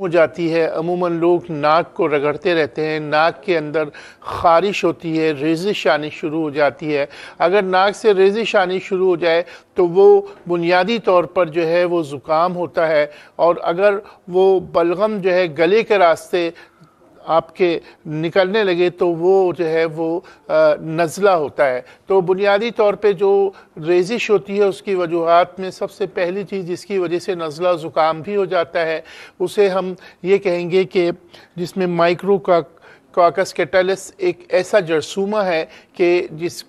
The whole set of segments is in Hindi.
हो जाती है अमूमन लोग नाक को रगड़ते रहते हैं नाक के अंदर खारिश होती है रेजिश आनी शुरू हो जाती है अगर नाक से रेजिश आनी शुरू हो जाए तो वो बुनियादी तौर पर जो है वो ज़ुकाम होता है और अगर वो बलगम जो है गले के रास्ते आपके निकलने लगे तो वो जो है वो नज़ला होता है तो बुनियादी तौर पे जो रेजिश होती है उसकी वजूहत में सबसे पहली चीज़ जिसकी वजह से नज़ला ज़ुकाम भी हो जाता है उसे हम ये कहेंगे कि जिसमें माइक्रो का काकस कैटलिस एक ऐसा जरसूमा है कि जिस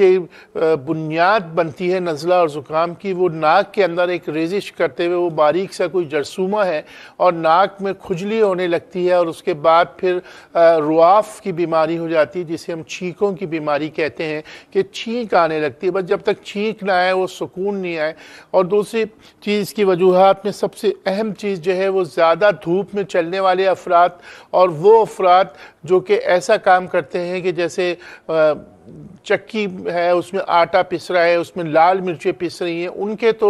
के बुनियाद बनती है नज़ला और ज़ुकाम की वो नाक के अंदर एक रेजिश करते हुए वो बारीक सा कोई जरसूमा है और नाक में खुजली होने लगती है और उसके बाद फिर रुआफ की बीमारी हो जाती है जिसे हम छींकों की बीमारी कहते हैं कि छींक आने लगती है बस जब तक छींक ना आए वो सुकून नहीं आए और दूसरी चीज़ की वजूहत में सबसे अहम चीज़ जो है वो ज़्यादा धूप में चलने वाले अफराद और वो अफराद जो कि ऐसा काम करते हैं कि जैसे आ, चक्की है उसमें आटा पिस रहा है उसमें लाल मिर्चें पिस रही हैं उनके तो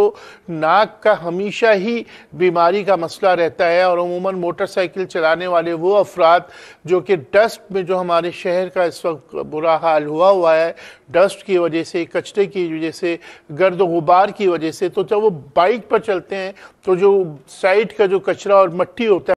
नाक का हमेशा ही बीमारी का मसला रहता है और अमूमन मोटरसाइकिल चलाने वाले वो अफराद जो कि डस्ट में जो हमारे शहर का इस वक्त बुरा हाल हुआ हुआ है डस्ट की वजह से कचरे की वजह से गर्द गुबार की वजह से तो जब वो बाइक पर चलते हैं तो जो साइड का जो कचरा और मट्टी होता है